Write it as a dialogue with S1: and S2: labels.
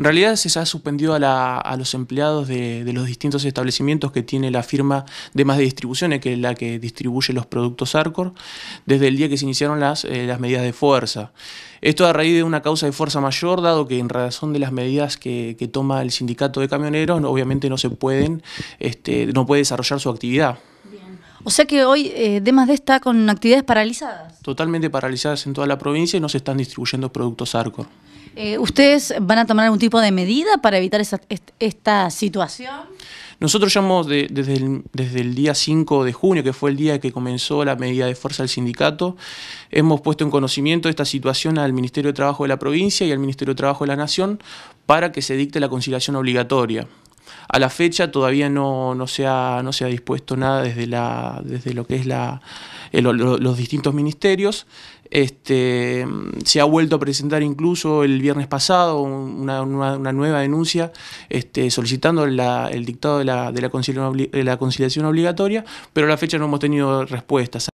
S1: En realidad se ha suspendido a, los empleados de, los distintos establecimientos que tiene la firma de de distribuciones, que es la que distribuye los productos Arcor, desde el día que se iniciaron eh, las, medidas de fuerza. Esto a raíz de una causa de fuerza mayor, dado que en razón de las medidas que, toma el sindicato de camioneros, obviamente no se pueden, este, no puede desarrollar su actividad.
S2: O sea que hoy eh, Demas D está con actividades paralizadas.
S1: Totalmente paralizadas en toda la provincia y no se están distribuyendo productos Arcor.
S2: Eh, ¿Ustedes van a tomar algún tipo de medida para evitar esta situación?
S1: Nosotros ya desde, el, desde, el, día 5 de junio, que fue el día que comenzó la medida de fuerza del sindicato, hemos puesto en conocimiento esta situación al Ministerio de Trabajo de la provincia y al Ministerio de Trabajo de la Nación para que se dicte la conciliación obligatoria. A la fecha todavía no, se, ha, no dispuesto nada desde, la, desde lo que es la, eh, los distintos ministerios. Este, se ha vuelto a presentar incluso el viernes pasado una, nueva denuncia este, solicitando el dictado de la, de la, conciliación
S2: obligatoria, pero a la fecha no hemos tenido respuestas.